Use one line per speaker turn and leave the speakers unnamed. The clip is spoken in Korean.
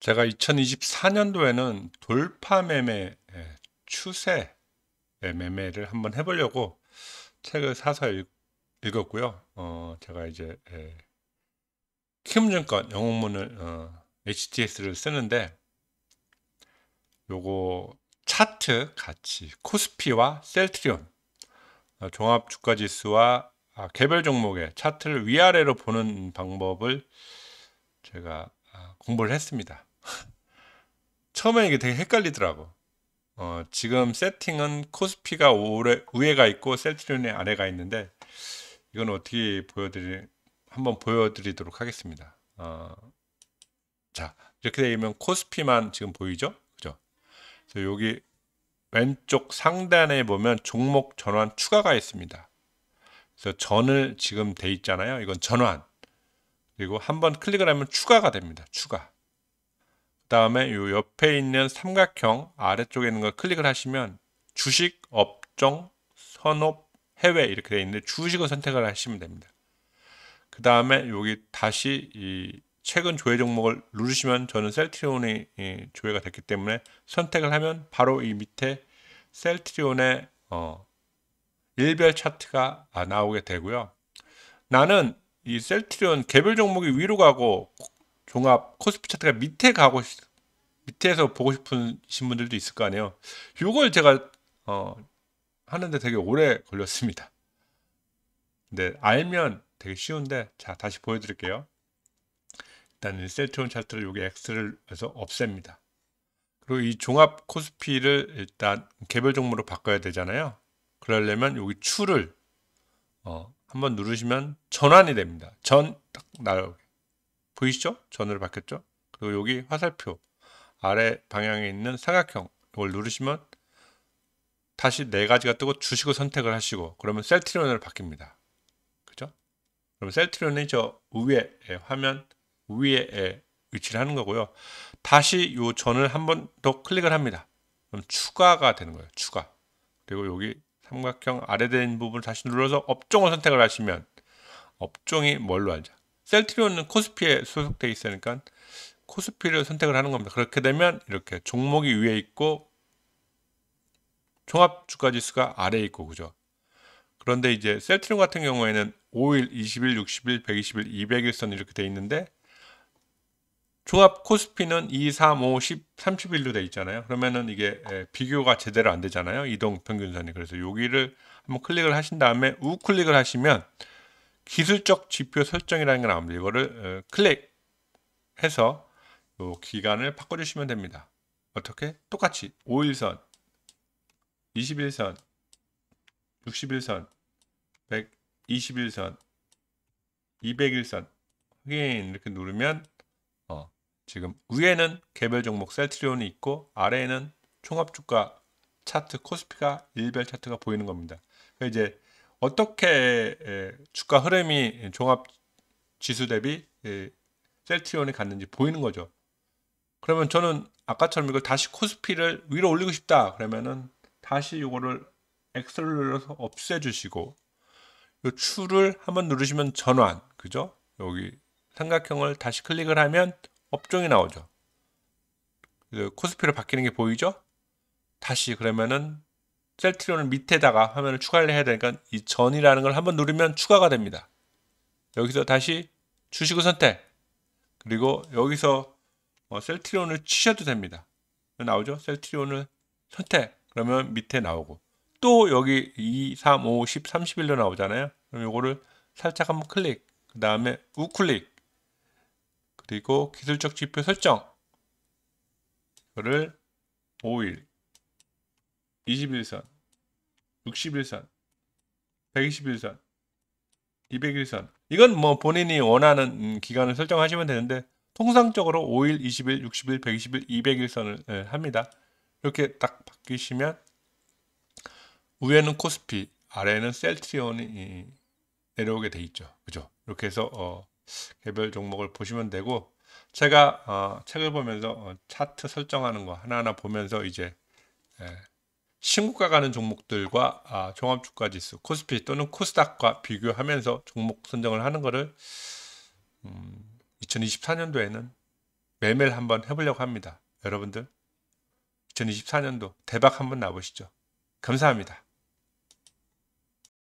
제가 2024년도에는 돌파 매매 예, 추세 예, 매매를 한번 해보려고 책을 사서 읽, 었고요 어, 제가 이제 에, 예, 키움증권 영웅문을 어, HTS를 쓰는데 요거 차트 같이 코스피와 셀트리온 어, 종합 주가 지수와 아, 개별 종목의 차트를 위아래로 보는 방법을 제가 아, 공부를 했습니다. 처음에 이게 되게 헷갈리더라고. 어, 지금 세팅은 코스피가 오래, 위에가 있고 셀트리온의 아래가 있는데 이건 어떻게 보여드리 한번 보여드리도록 하겠습니다. 어, 자 이렇게 되면 코스피만 지금 보이죠? 그죠? 그래서 여기 왼쪽 상단에 보면 종목 전환 추가가 있습니다. 그래서 전을 지금 돼 있잖아요. 이건 전환. 그리고 한번 클릭을 하면 추가가 됩니다. 추가. 다음에 요 옆에 있는 삼각형 아래쪽에 있는 걸 클릭을 하시면 주식, 업종, 선업, 해외 이렇게 되어 있는데 주식을 선택을 하시면 됩니다. 그 다음에 여기 다시 이 최근 조회 종목을 누르시면 저는 셀트리온이 조회가 됐기 때문에 선택을 하면 바로 이 밑에 셀트리온의 어 일별 차트가 아, 나오게 되고요. 나는 이 셀트리온 개별 종목이 위로 가고 종합 코스피 차트가 밑에 가고 밑에서 보고 싶은 신분들도 있을 거 아니에요. 요걸 제가 어, 하는데 되게 오래 걸렸습니다. 근데 알면 되게 쉬운데 자 다시 보여드릴게요. 일단 셀트론 차트를 여기 X를 해서 없앱니다. 그리고 이 종합 코스피를 일단 개별 종목으로 바꿔야 되잖아요. 그러려면 여기 추를 어, 한번 누르시면 전환이 됩니다. 전 딱 나오게. 보이시죠? 전으로 바뀌었죠? 그리고 여기 화살표 아래 방향에 있는 사각형 이걸 누르시면 다시 네 가지가 뜨고 주식을 선택을 하시고 그러면 셀트리온으로 바뀝니다. 그죠? 그럼 셀트리온이 저 위에 예, 화면 위에 예, 위치를 하는 거고요. 다시 요 전을 한 번 더 클릭을 합니다. 그럼 추가가 되는 거예요. 추가. 그리고 여기 삼각형 아래된 부분을 다시 눌러서 업종을 선택을 하시면 업종이 뭘로 하죠 셀트리온은 코스피에 소속돼 있으니까 코스피를 선택을 하는 겁니다. 그렇게 되면 이렇게 종목이 위에 있고 종합 주가 지수가 아래에 있고 그죠? 그런데 이제 셀트리온 같은 경우에는 5일, 20일, 60일, 120일, 200일선 이렇게 돼 있는데 종합 코스피는 2, 3, 5, 10, 30일로 돼 있잖아요. 그러면은 이게 비교가 제대로 안 되잖아요. 이동 평균선이. 그래서 여기를 한번 클릭을 하신 다음에 우클릭을 하시면 기술적 지표 설정이라는 게 나옵니다. 이거를 어, 클릭해서 요 기간을 바꿔주시면 됩니다. 어떻게? 똑같이 5일선, 21선, 61선, 121선, 201선 확인 이렇게 누르면 어, 지금 위에는 개별 종목 셀트리온이 있고 아래에는 총합주가 차트 코스피가 일별 차트가 보이는 겁니다. 이제 어떻게 주가 흐름이 종합 지수 대비 셀트리온이 갔는지 보이는 거죠. 그러면 저는 아까처럼 이걸 다시 코스피를 위로 올리고 싶다. 그러면은 다시 이거를 엑셀을 눌서 없애주시고 이 추를 한번 누르시면 전환, 그죠? 여기 삼각형을 다시 클릭을 하면 업종이 나오죠. 그 코스피로 바뀌는 게 보이죠? 다시 그러면은 셀트리온을 밑에다가 화면을 추가를 해야 되니까 이 전이라는 걸 한번 누르면 추가가 됩니다. 여기서 다시 주식을 선택 그리고 여기서 어, 셀트리온을 치셔도 됩니다. 나오죠? 셀트리온을 선택 그러면 밑에 나오고 또 여기 2, 3, 5, 10, 31로 나오잖아요. 그럼 이거를 살짝 한번 클릭 그 다음에 우클릭 그리고 기술적 지표 설정 이거를 5일 21선, 61선, 121선, 201선. 이건 뭐 본인이 원하는 기간을 설정하시면 되는데 통상적으로 5일, 20일, 60일, 120일, 201선을 합니다. 이렇게 딱 바뀌시면 위에는 코스피, 아래에는 셀트리온이 내려오게 돼 있죠. 그죠? 이렇게 해서 어, 개별 종목을 보시면 되고 제가 어, 책을 보면서 어, 차트 설정하는 거 하나하나 보면서 이제 예, 신고가 가는 종목들과 아, 종합주가지수 코스피 또는 코스닥과 비교하면서 종목 선정을 하는 것을 음, 2024년도에는 매매를 한번 해보려고 합니다. 여러분들 2024년도 대박 한번 나보시죠. 감사합니다.